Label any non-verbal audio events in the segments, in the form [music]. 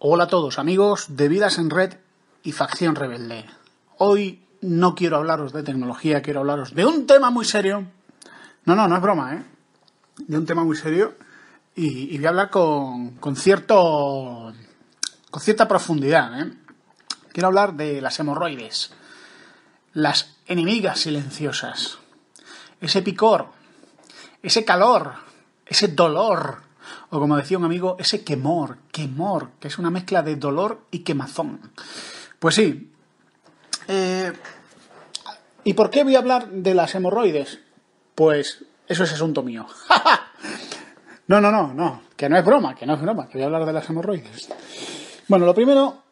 Hola a todos amigos de Vidas en Red y Facción Rebelde. Hoy no quiero hablaros de tecnología, quiero hablaros de un tema muy serio. No, no, no es broma, ¿eh? De un tema muy serio. Y, voy a hablar con, con, cierto, con cierta profundidad, ¿eh? Quiero hablar de las hemorroides, las enemigas silenciosas, ese picor, ese calor, ese dolor o como decía un amigo, ese quemor, quemor, que es una mezcla de dolor y quemazón. Pues sí. Eh, ¿Y por qué voy a hablar de las hemorroides? Pues eso es asunto mío. [laughs] no, no, no, no, que no es broma, que no es broma, que voy a hablar de las hemorroides. Bueno, lo primero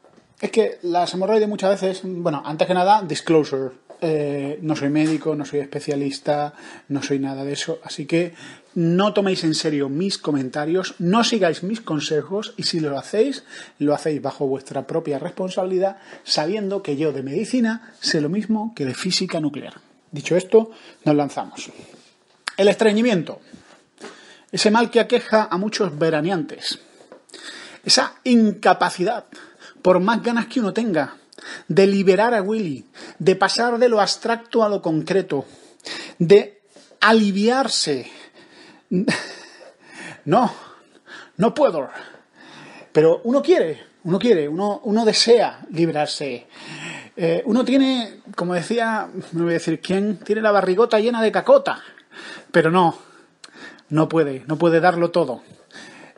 es que las hemorroides muchas veces, bueno, antes que nada, disclosure. Eh, no soy médico, no soy especialista, no soy nada de eso. Así que no toméis en serio mis comentarios, no sigáis mis consejos y si lo hacéis, lo hacéis bajo vuestra propia responsabilidad, sabiendo que yo de medicina sé lo mismo que de física nuclear. Dicho esto, nos lanzamos. El estreñimiento. Ese mal que aqueja a muchos veraneantes. Esa incapacidad, por más ganas que uno tenga de liberar a Willy, de pasar de lo abstracto a lo concreto, de aliviarse. [laughs] No, no puedo. Pero uno quiere, uno quiere, uno, desea liberarse, eh, uno tiene, como decía, no voy a decir quién, tiene la barrigota llena de cacota. Pero no, no puede, no puede darlo todo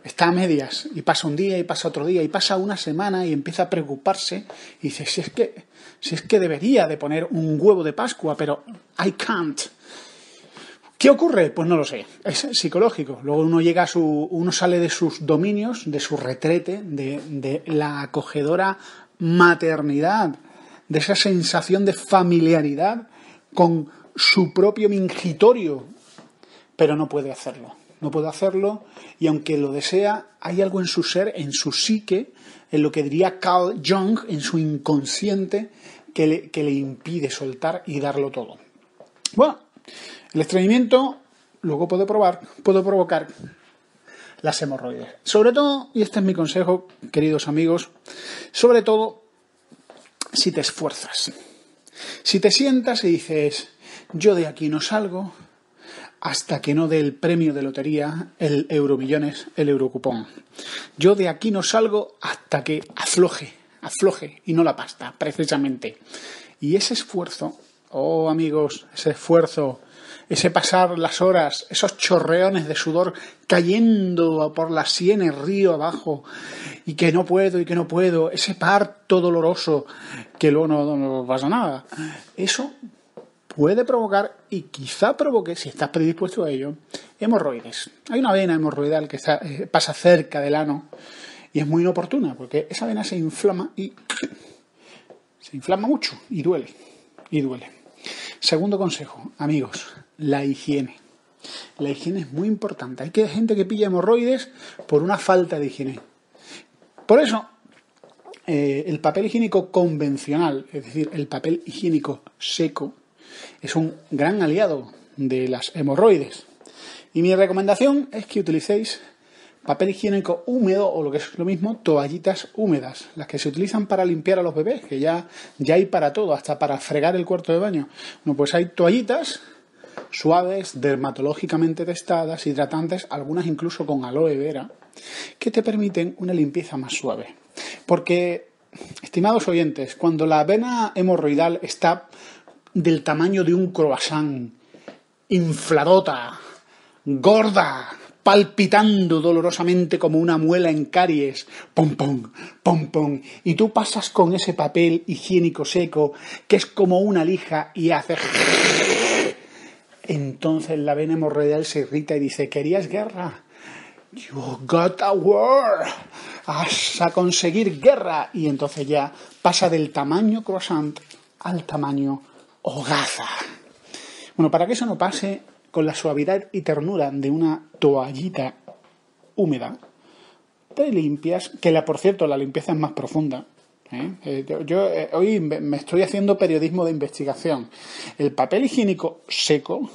está a medias y pasa un día y pasa otro día y pasa una semana y empieza a preocuparse y dice, si es que, si es que debería de poner un huevo de Pascua, pero I can't. ¿Qué ocurre? Pues no lo sé. Es psicológico. Luego uno llega a su, uno sale de sus dominios, de su retrete, de, de la acogedora maternidad, de esa sensación de familiaridad con su propio mingitorio, pero no puede hacerlo no puede hacerlo, y aunque lo desea, hay algo en su ser, en su psique, en lo que diría Carl Jung, en su inconsciente, que le, impide soltar y darlo todo. Bueno, el estreñimiento luego puede, probar, puede provocar las hemorroides. Sobre todo, y este es mi consejo, queridos amigos, sobre todo si te esfuerzas. Si te sientas y dices, yo de aquí no salgo, hasta que no dé el premio de lotería, el euromillones, el eurocupón. Yo de aquí no salgo hasta que afloje, afloje y no la pasta, precisamente. Y ese esfuerzo, oh amigos, ese esfuerzo, ese pasar las horas, esos chorreones de sudor cayendo por las sienes río abajo y que no puedo y que no puedo, ese parto doloroso que luego no, no pasa nada, eso puede provocar y quizá provoque, si estás predispuesto a ello, hemorroides. Hay una vena hemorroidal que eh, pasa cerca del ano y es muy inoportuna porque esa vena se inflama y [clears throat] se inflama mucho y duele. Y duele. Segundo consejo, amigos, la higiene. La higiene es muy importante. Hay que, gente que pilla hemorroides por una falta de higiene. Por eso, eh, el papel higiénico convencional, es decir, el papel higiénico seco, es un gran aliado de las hemorroides. Y mi recomendación es que utilicéis papel higiénico húmedo o lo que es lo mismo, toallitas húmedas, las que se utilizan para limpiar a los bebés, que ya, ya hay para todo, hasta para fregar el cuarto de baño. Bueno, pues hay toallitas suaves, dermatológicamente testadas, hidratantes, algunas incluso con aloe vera, que te permiten una limpieza más suave. Porque, estimados oyentes, cuando la vena hemorroidal está del tamaño de un croissant, infladota, gorda, palpitando dolorosamente como una muela en caries, pom pom, pom pom, y tú pasas con ese papel higiénico seco que es como una lija y hace entonces la vena Morreal se irrita y dice, ¿querías guerra? You got a war. Has a conseguir guerra. Y entonces ya pasa del tamaño croissant al tamaño gaza! Bueno, para que eso no pase, con la suavidad y ternura de una toallita húmeda, te limpias, que la, por cierto, la limpieza es más profunda, ¿eh? Eh, Yo, eh, hoy me estoy haciendo periodismo de investigación. El papel higiénico seco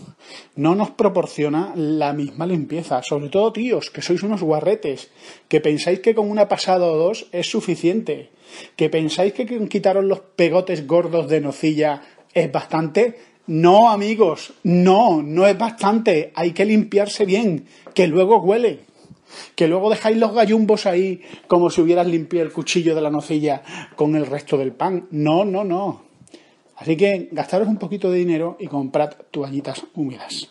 no nos proporciona la misma limpieza. Sobre todo, tíos, que sois unos guarretes, que pensáis que con una pasada o dos es suficiente, que pensáis que quitaron quitaros los pegotes gordos de nocilla es bastante. No, amigos, no, no es bastante. Hay que limpiarse bien, que luego huele. Que luego dejáis los gallumbos ahí como si hubieras limpiado el cuchillo de la nocilla con el resto del pan. No, no, no. Así que gastaros un poquito de dinero y comprad toallitas húmedas.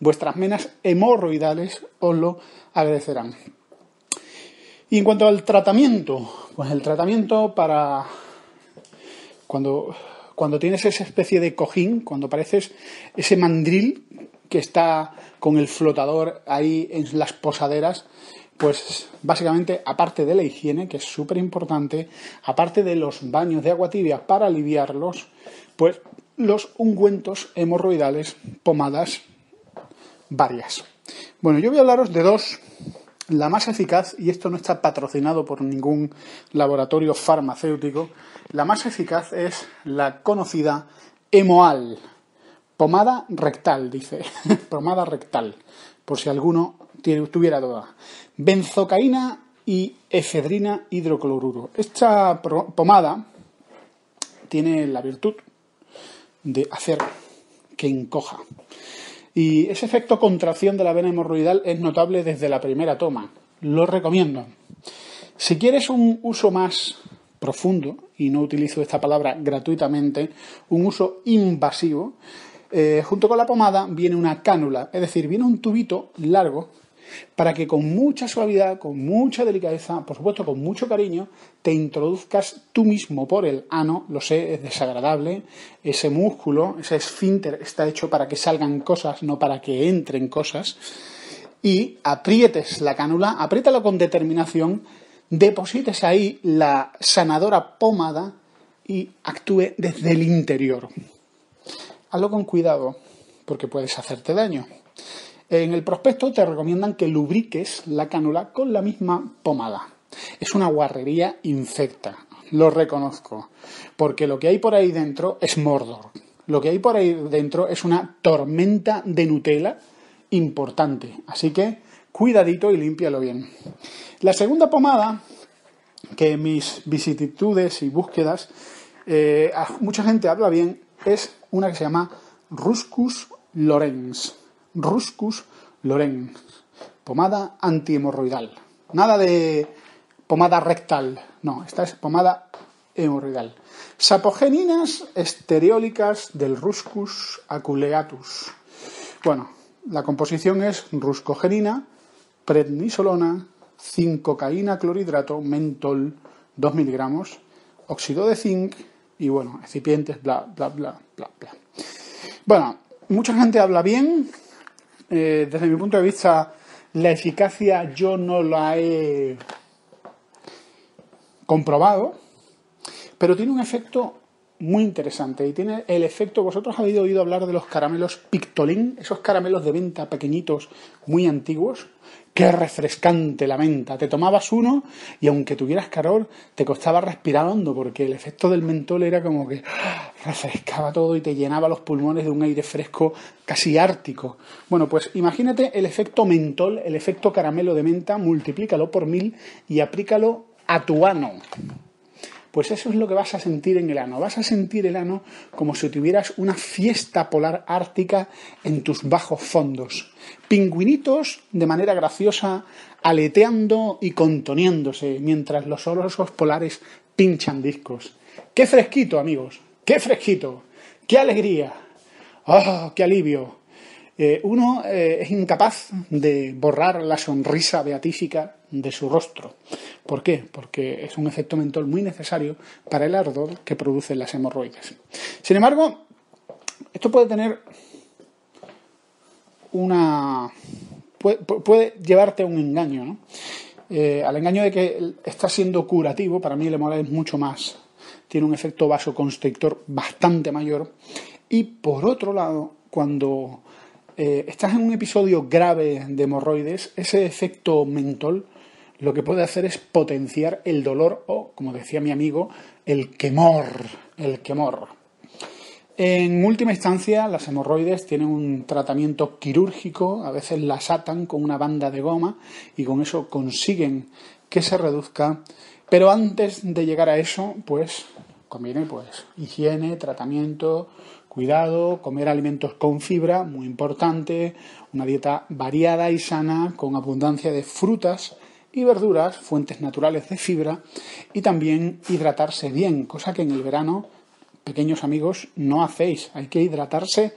Vuestras menas hemorroidales os lo agradecerán. Y en cuanto al tratamiento, pues el tratamiento para cuando cuando tienes esa especie de cojín, cuando pareces ese mandril que está con el flotador ahí en las posaderas, pues básicamente, aparte de la higiene, que es súper importante, aparte de los baños de agua tibia para aliviarlos, pues los ungüentos hemorroidales, pomadas varias. Bueno, yo voy a hablaros de dos la más eficaz, y esto no está patrocinado por ningún laboratorio farmacéutico, la más eficaz es la conocida Emoal, pomada rectal, dice, [laughs] pomada rectal, por si alguno tuviera duda. Benzocaína y efedrina hidrocloruro. Esta pomada tiene la virtud de hacer que encoja. Y ese efecto contracción de la vena hemorroidal es notable desde la primera toma. Lo recomiendo. Si quieres un uso más profundo, y no utilizo esta palabra gratuitamente, un uso invasivo, eh, junto con la pomada viene una cánula, es decir, viene un tubito largo para que con mucha suavidad, con mucha delicadeza, por supuesto con mucho cariño, te introduzcas tú mismo por el ano, lo sé, es desagradable, ese músculo, ese esfínter está hecho para que salgan cosas, no para que entren cosas, y aprietes la cánula, apriétala con determinación, deposites ahí la sanadora pomada y actúe desde el interior. Hazlo con cuidado, porque puedes hacerte daño. En el prospecto te recomiendan que lubriques la cánula con la misma pomada. Es una guarrería infecta, lo reconozco, porque lo que hay por ahí dentro es Mordor. Lo que hay por ahí dentro es una tormenta de Nutella importante. Así que cuidadito y límpialo bien. La segunda pomada, que en mis visititudes y búsquedas, eh, mucha gente habla bien, es una que se llama Ruscus Lorenz. Ruscus Lorenz, Pomada antihemorroidal. Nada de pomada rectal. No, esta es pomada hemorroidal. Sapogeninas estereólicas del Ruscus aculeatus. Bueno, la composición es ruscogenina, prednisolona, 5 clorhidrato, mentol, 2 miligramos, óxido de zinc y bueno, recipientes, bla, bla, bla, bla, bla. Bueno, mucha gente habla bien eh, desde mi punto de vista, la eficacia yo no la he comprobado, pero tiene un efecto muy interesante y tiene el efecto, vosotros habéis oído hablar de los caramelos Pictolín, esos caramelos de venta pequeñitos, muy antiguos. Qué refrescante la menta. Te tomabas uno y aunque tuvieras calor, te costaba respirar porque el efecto del mentol era como que ¡ah! refrescaba todo y te llenaba los pulmones de un aire fresco casi ártico. Bueno, pues imagínate el efecto mentol, el efecto caramelo de menta, multiplícalo por mil y aplícalo a tu ano. Pues eso es lo que vas a sentir en el ano. Vas a sentir el ano como si tuvieras una fiesta polar ártica en tus bajos fondos. Pingüinitos de manera graciosa aleteando y contoniéndose mientras los osos polares pinchan discos. ¡Qué fresquito, amigos! ¡Qué fresquito! ¡Qué alegría! ¡Oh, qué alivio! Eh, uno eh, es incapaz de borrar la sonrisa beatífica de su rostro. ¿Por qué? Porque es un efecto mentol muy necesario para el ardor que producen las hemorroides. Sin embargo, esto puede tener una. puede, llevarte a un engaño, ¿no? Eh, al engaño de que está siendo curativo, para mí el hemorroide es mucho más, tiene un efecto vasoconstrictor bastante mayor. Y por otro lado, cuando eh, estás en un episodio grave de hemorroides, ese efecto mentol lo que puede hacer es potenciar el dolor o, como decía mi amigo, el quemor, el quemor. En última instancia, las hemorroides tienen un tratamiento quirúrgico, a veces las atan con una banda de goma y con eso consiguen que se reduzca. Pero antes de llegar a eso, pues conviene pues higiene, tratamiento, cuidado, comer alimentos con fibra, muy importante, una dieta variada y sana con abundancia de frutas y verduras, fuentes naturales de fibra y también hidratarse bien, cosa que en el verano, pequeños amigos, no hacéis. Hay que hidratarse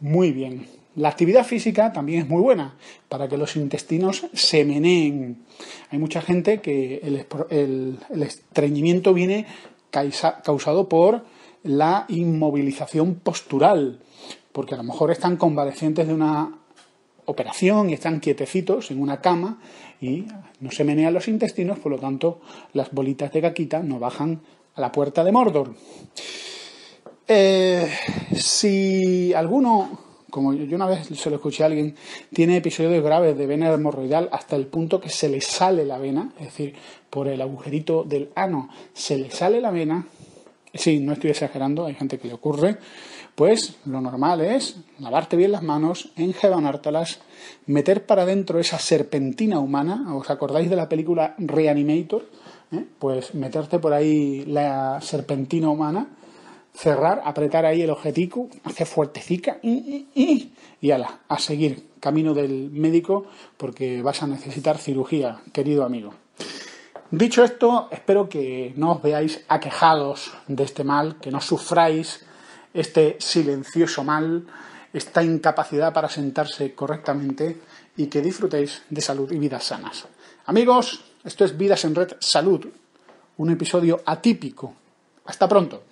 muy bien. La actividad física también es muy buena para que los intestinos se meneen. Hay mucha gente que el, estreñimiento viene causado por la inmovilización postural, porque a lo mejor están convalecientes de una operación y están quietecitos en una cama y no se menean los intestinos, por lo tanto las bolitas de caquita no bajan a la puerta de Mordor. Eh, si alguno, como yo una vez se lo escuché a alguien, tiene episodios graves de vena hemorroidal hasta el punto que se le sale la vena, es decir, por el agujerito del ano, se le sale la vena, sí, no estoy exagerando, hay gente que le ocurre, pues lo normal es lavarte bien las manos, enjabonártelas, meter para adentro esa serpentina humana. ¿Os acordáis de la película Reanimator? ¿Eh? Pues meterte por ahí la serpentina humana, cerrar, apretar ahí el objetico, hacer fuertecica y, y ala, a seguir camino del médico porque vas a necesitar cirugía, querido amigo. Dicho esto, espero que no os veáis aquejados de este mal, que no sufráis este silencioso mal, esta incapacidad para sentarse correctamente y que disfrutéis de salud y vidas sanas. Amigos, esto es Vidas en Red Salud, un episodio atípico. Hasta pronto.